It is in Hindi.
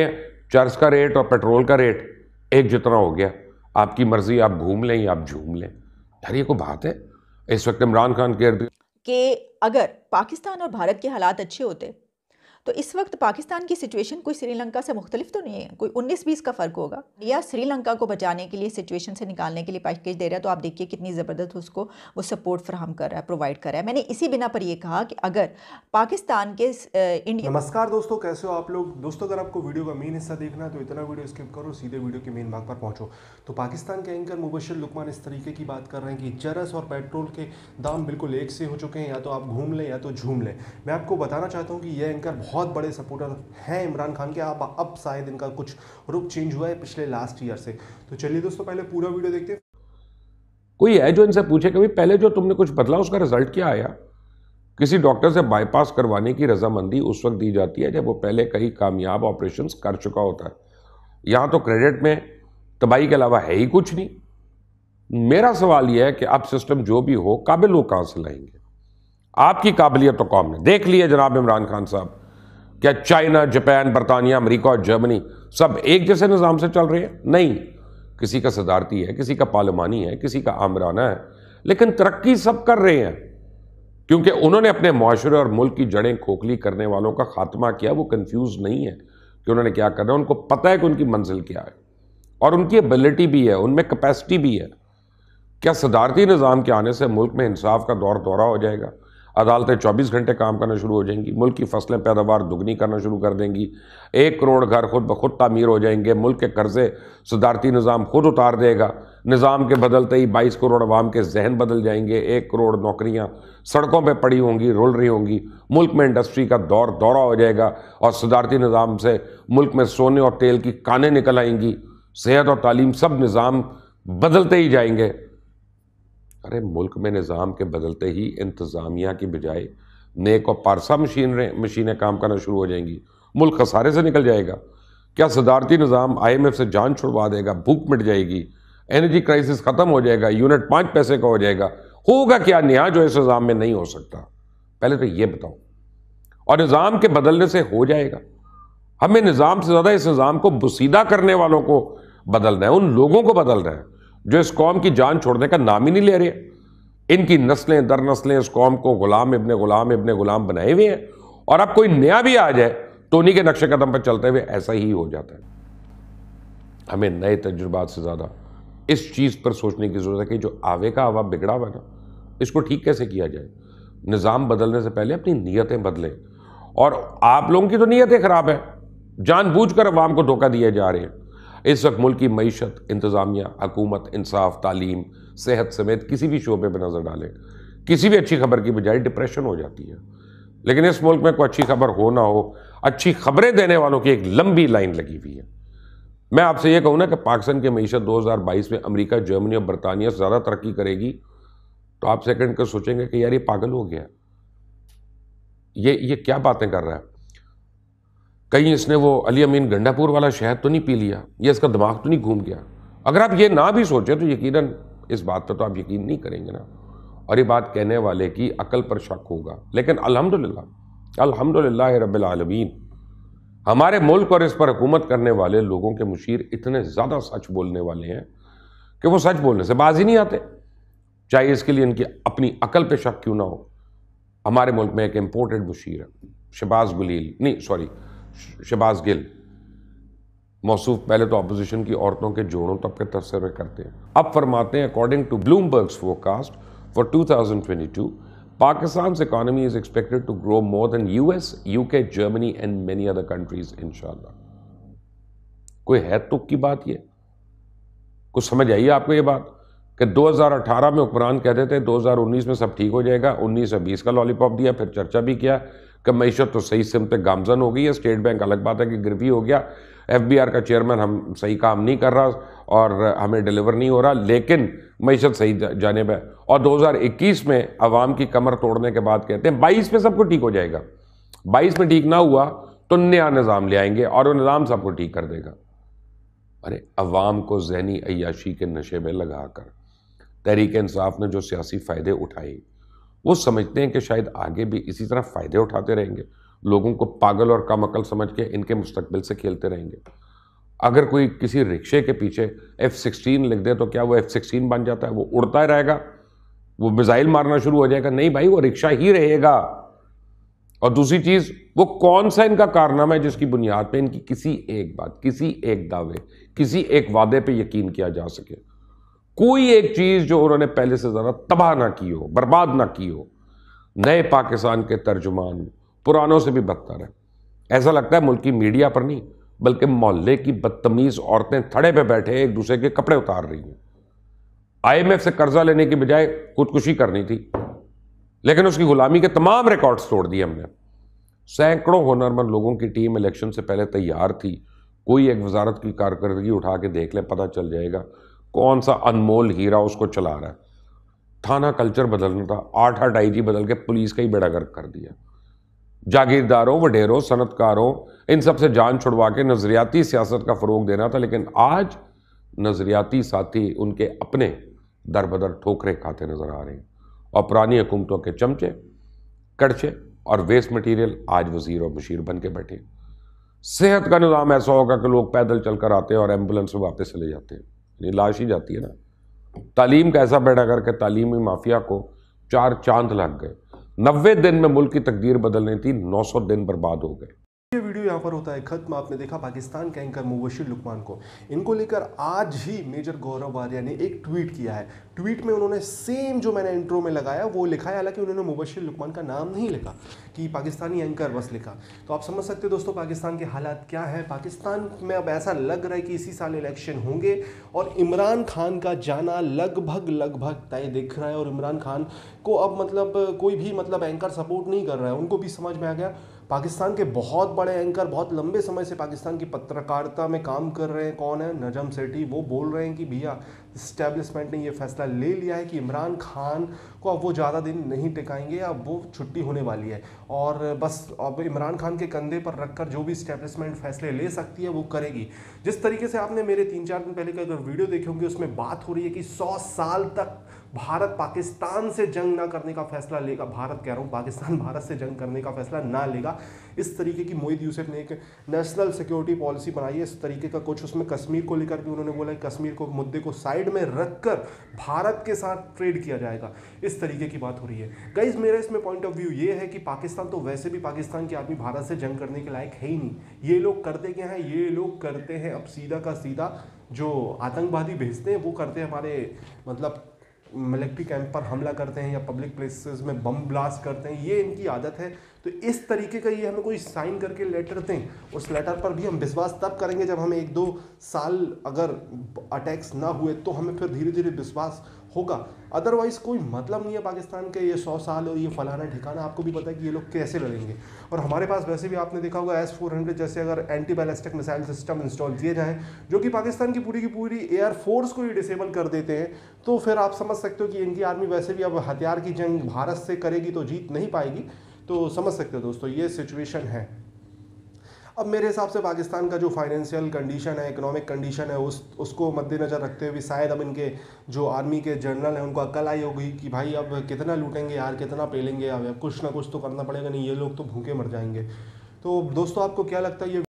चर्च का रेट और पेट्रोल का रेट एक जितना हो गया आपकी मर्जी आप घूम लें या आप झूम लें यार ये को बात है इस वक्त इमरान खान के कि अगर पाकिस्तान और भारत के हालात अच्छे होते तो इस वक्त पाकिस्तान की सिचुएशन कोई श्रीलंका से मुख्तलिफ तो नहीं है कोई उन्नीस बीस का फ़र्क होगा या श्रीलंका को बचाने के लिए सिचुएशन से निकालने के लिए पैकेज दे रहा है तो आप देखिए कितनी ज़बरदस्त उसको वो सपोर्ट फ्राहम कर रहा है प्रोवाइड कर रहा है मैंने इसी बिना पर यह कहा कि अगर पाकिस्तान के इंडिया नमस्कार दोस्तों कैसे हो आप लोग दोस्तों अगर आपको वीडियो का मेन हिस्सा देखना है तो इतना वीडियो स्किप करो सीधे वीडियो के मेन भाग पर पहुंचो तो पाकिस्तान के एंकर मुबशर लुकमान इस तरीके की बात कर रहे हैं कि चरस और पेट्रोल के दाम बिल्कुल एक से हो चुके हैं या तो आप घूम लें या तो झूम लें मैं आपको बताना चाहता हूँ कि यह एंकर बहुत बहुत बड़े सपोर्टर हैं इमरान खान के आप अब शायद इनका कुछ रुख चेंज हुआ है पिछले लास्ट ईयर से तो चलिए दोस्तों पहले पूरा वीडियो देखते हैं कोई है जो इनसे पूछे कभी पहले जो तुमने कुछ बदला उसका रिजल्ट क्या आया किसी डॉक्टर से बाईपास करवाने की रजामंदी उस वक्त दी जाती है जब वो पहले कई कामयाब ऑपरेशन कर चुका होता है यहाँ तो क्रेडिट में तबाही के अलावा है ही कुछ नहीं मेरा सवाल यह है कि अब सिस्टम जो भी हो काबिल लोग कहाँ से लाएंगे आपकी काबिलियत तो कौम ने देख लिया जनाब इमरान खान साहब क्या चाइना जापान बरतानिया अमेरिका और जर्मनी सब एक जैसे निज़ाम से चल रहे हैं नहीं किसी का सदारती है किसी का पार्लिमानी है किसी का आमराना है लेकिन तरक्की सब कर रहे हैं क्योंकि उन्होंने अपने माशरे और मुल्क की जड़ें खोखली करने वालों का खात्मा किया वो कन्फ्यूज़ नहीं है कि उन्होंने क्या करना है उनको पता है कि उनकी मंजिल क्या है और उनकी एबिलिटी भी है उनमें कैपेसिटी भी है क्या सदारती निज़ाम के आने से मुल्क में इंसाफ का दौर दौरा हो जाएगा अदालतें 24 घंटे काम करना शुरू हो जाएंगी मुल्क की फसलें पैदावार दुगनी करना शुरू कर देंगी एक करोड़ घर खुद ब खुद तमीर हो जाएंगे मुल्क के कर्जे सदारती निज़ाम खुद उतार देगा निज़ाम के बदलते ही बाईस करोड़ अवाम के जहन बदल जाएंगे एक करोड़ नौकरियाँ सड़कों पर पड़ी होंगी रुल रही होंगी मुल्क में इंडस्ट्री का दौर दौरा हो जाएगा और सदारती निज़ाम से मुल्क में सोने और तेल की कानें निकल आएंगी सेहत और तालीम सब निज़ाम बदलते ही जाएंगे अरे मुल्क में निज़ाम के बदलते ही इंतज़ामिया की बजाय नेक और पारसा मशीन मशीनें काम करना शुरू हो जाएंगी मुल्क खसारे से निकल जाएगा क्या सदारती निज़ाम आई एम एफ से जान छुड़वा देगा भूख मिट जाएगी एनर्जी क्राइसिस ख़त्म हो जाएगा यूनिट पाँच पैसे का हो जाएगा होगा क्या न्याय जो इस निज़ाम में नहीं हो सकता पहले तो ये बताओ और निज़ाम के बदलने से हो जाएगा हमें निज़ाम से ज़्यादा इस निज़ाम को बसीदा करने वालों को बदलना है उन लोगों को बदलना है जो इस कौम की जान छोड़ने का नाम ही नहीं ले रहे इनकी नस्लें दर नस्लें इस कौम को गुलाम इबन गुलाम इबन गुलाम बनाए हुए हैं और अब कोई नया भी आ जाए तो उन्हीं के नक्शे कदम पर चलते हुए ऐसा ही हो जाता है हमें नए तजुर्बात से ज़्यादा इस चीज़ पर सोचने की ज़रूरत है कि जो आवे का हवा बिगड़ा हुआ ना इसको ठीक कैसे किया जाए निज़ाम बदलने से पहले अपनी नीयतें बदलें और आप लोगों की तो नीयतें ख़राब हैं जानबूझ अवाम को धोखा दिए जा रहे हैं इस वक्त मुल्क की मीशत इंतज़ामिया हकूमत इंसाफ तालीम सेहत समेत किसी भी शोबे पर नज़र डालें किसी भी अच्छी खबर की बजाय डिप्रेशन हो जाती है लेकिन इस मुल्क में कोई अच्छी खबर हो ना हो अच्छी खबरें देने वालों की एक लंबी लाइन लगी हुई है मैं आपसे ये कहूँ ना कि पाकिस्तान की मीशत दो हज़ार बाईस में अमरीका जर्मनी और बरतानिया से ज़्यादा तरक्की करेगी तो आप सेकेंड कर सोचेंगे कि यार ये पागल हो गया ये ये क्या बातें कर रहा है कहीं इसने वो अली अमीन गंडापुर वाला शहद तो नहीं पी लिया या इसका दिमाग तो नहीं घूम गया अगर आप ये ना भी सोचें तो यकीनन इस बात पर तो आप यकीन नहीं करेंगे ना और ये बात कहने वाले की अकल पर शक होगा लेकिन अलहमदिल्ला अलहमदिल्ला रबालमीन हमारे मुल्क और इस पर हुकूमत करने वाले लोगों के मुशीर इतने ज़्यादा सच बोलने वाले हैं कि वो सच बोलने से बाज ही नहीं आते चाहे इसके लिए इनकी अपनी अकल पे शक क्यों ना हो हमारे मुल्क में एक इम्पोर्टेड मुशीर है शबाज गुलील नहीं सॉरी शबाज गिल मौसू पहले तो अपोजिशन की औरतों के जोड़ों तब के तबसरे करते हैं अब फरमाते हैं according to Bloomberg's forecast for 2022 Pakistan economy is expected to grow more than US UK Germany and many other countries इनशाला कोई है तुक की बात ये कुछ समझ आई आपको ये बात कि 2018 में हुक्मरान कहते थे 2019 में सब ठीक हो जाएगा 19 सौ 20 का लॉलीपॉप दिया फिर चर्चा भी किया कि मीशत तो सही सिम तक गामजन हो गई है स्टेट बैंक अलग बात है कि गिरवी हो गया एफबीआर का चेयरमैन हम सही काम नहीं कर रहा और हमें डिलीवर नहीं हो रहा लेकिन मीशत सही जाने है और 2021 में अवाम की कमर तोड़ने के बाद कहते हैं बाईस में सबको ठीक हो जाएगा बाईस में ठीक ना हुआ तो नया निज़ाम ले आएंगे और वो निज़ाम सबको ठीक कर देगा अरे अवाम को जहनी अयाशी के नशे में लगा कर तहरीक इंसाफ ने जो सियासी फ़ायदे उठाए वो समझते हैं कि शायद आगे भी इसी तरह फ़ायदे उठाते रहेंगे लोगों को पागल और कम अकल समझ के इनके मुस्तबिल से खेलते रहेंगे अगर कोई किसी रिक्शे के पीछे एफ़ सिक्सटीन लिख दे तो क्या वो एफ़ सिक्सटीन बन जाता है वो उड़ता ही रहेगा वो मिज़ाइल मारना शुरू हो जाएगा नहीं भाई वो रिक्शा ही रहेगा और दूसरी चीज़ वो कौन सा इनका कारनामा है जिसकी बुनियाद पर इनकी किसी एक बात किसी एक दावे किसी एक वादे पर यकीन किया जा सके कोई एक चीज़ जो उन्होंने पहले से ज़्यादा तबाह ना की हो बर्बाद ना की हो नए पाकिस्तान के तर्जुमान पुरानों से भी बदतर है ऐसा लगता है मुल्क मीडिया पर नहीं बल्कि मोहल्ले की बदतमीज़ औरतें थड़े पे बैठे एक दूसरे के कपड़े उतार रही हैं आईएमएफ से कर्जा लेने की बजाय खुदकुशी करनी थी लेकिन उसकी गुलामी के तमाम रिकॉर्ड्स तोड़ दिए हमने सैकड़ों हुनरमंद लोगों की टीम इलेक्शन से पहले तैयार थी कोई एक वजारत की कारकर्दगी उठा के देख ले पता चल जाएगा कौन सा अनमोल हीरा उसको चला रहा है थाना कल्चर बदलना था आठ आठ आई जी बदल के पुलिस का ही बेड़ा गर्क कर दिया जागीरदारों वडेरों सनतकारों इन सब से जान छुड़वा के नज़रियाती सियासत का फ़रोग देना था लेकिन आज नज़रियाती साथी उनके अपने दर बदर ठोकरें खाते नज़र आ रहे हैं और पुरानी हुकूमतों के चमचे कड़छे और वेस्ट मटीरियल आज वजीर और बशीर बन के बैठे सेहत का निज़ाम ऐसा होगा कि लोग पैदल चल कर आते हैं और एम्बुलेंस में वापस चले जाते हैं ये लाश ही जाती है ना तालीम का ऐसा बैठा करके तालीमी माफिया को चार चांद लग गए नबे दिन में मुल्क की तकदीर बदलनी थी नौ सौ दिन बर्बाद हो गए ये वीडियो यहाँ पर होता है खत्म आपने देखा पाकिस्तान के एंकर मुबशिर लुकमान को इनको लेकर आज ही मेजर गौरव वारिया ने एक ट्वीट किया है ट्वीट में उन्होंने सेम जो मैंने इंट्रो में लगाया वो लिखा है हालांकि उन्होंने मुबशिर लुकमान का नाम नहीं लिखा कि पाकिस्तानी एंकर बस लिखा तो आप समझ सकते हो दोस्तों पाकिस्तान के हालात क्या है पाकिस्तान में अब ऐसा लग रहा है कि इसी साल इलेक्शन होंगे और इमरान खान का जाना लगभग लगभग तय दिख रहा है और इमरान खान को अब मतलब कोई भी मतलब एंकर सपोर्ट नहीं कर रहा है उनको भी समझ में आ गया पाकिस्तान के बहुत बड़े एंकर बहुत लंबे समय से पाकिस्तान की पत्रकारिता में काम कर रहे हैं कौन है नजम सेठी वो बोल रहे हैं कि भैया इस्टेब्लिशमेंट ने ये फैसला ले लिया है कि इमरान खान को अब वो ज़्यादा दिन नहीं टिकाएंगे अब वो छुट्टी होने वाली है और बस अब इमरान खान के कंधे पर रखकर जो भी इस्टेब्लिशमेंट फैसले ले सकती है वो करेगी जिस तरीके से आपने मेरे तीन चार दिन पहले का अगर तो वीडियो देखे होंगे उसमें बात हो रही है कि सौ साल तक भारत पाकिस्तान से जंग ना करने का फैसला लेगा भारत कह रहा हूँ पाकिस्तान भारत से जंग करने का फैसला ना लेगा इस तरीके की मोहित यूसुफ ने एक नेशनल सिक्योरिटी पॉलिसी बनाई है इस तरीके का कुछ उसमें कश्मीर को लेकर भी उन्होंने बोला कि कश्मीर को मुद्दे को साइड में रख कर भारत के साथ ट्रेड किया जाएगा इस तरीके की बात हो रही है गाइज मेरा इसमें पॉइंट ऑफ व्यू ये है कि पाकिस्तान तो वैसे भी पाकिस्तान के आदमी भारत से जंग करने के लायक है ही नहीं ये लोग करते क्या हैं ये लोग करते हैं अब सीधा का सीधा जो आतंकवादी भेजते हैं वो करते हैं हमारे मतलब मिलिट्री मतलब कैंप पर हमला करते हैं या पब्लिक प्लेसेस में बम ब्लास्ट करते हैं ये इनकी आदत है तो इस तरीके का ये हमें कोई साइन करके लेटर दें उस लेटर पर भी हम विश्वास तब करेंगे जब हमें एक दो साल अगर अटैक्स ना हुए तो हमें फिर धीरे धीरे विश्वास होगा अदरवाइज़ कोई मतलब नहीं है पाकिस्तान के ये सौ साल और ये फलाना ठिकाना आपको भी पता है कि ये लोग कैसे लड़ेंगे और हमारे पास वैसे भी आपने देखा होगा एस फोर हंड्रेड जैसे अगर anti ballistic missile system install किए जाएँ जो कि पाकिस्तान की पूरी की पूरी एयर फोर्स को ही डिसेबल कर देते हैं तो फिर आप समझ सकते हो कि इनकी आर्मी वैसे भी अब हथियार की जंग भारत से करेगी तो जीत नहीं पाएगी तो समझ सकते हो दोस्तों ये सिचुएशन है अब मेरे हिसाब से पाकिस्तान का जो फाइनेंशियल कंडीशन है इकोनॉमिक कंडीशन है उस उसको मद्देनज़र रखते हुए शायद अब इनके जो आर्मी के जनरल हैं उनको अक्ल आई होगी कि भाई अब कितना लूटेंगे यार कितना पेलेंगे अब कुछ ना कुछ तो करना पड़ेगा नहीं ये लोग तो भूखे मर जाएंगे तो दोस्तों आपको क्या लगता है ये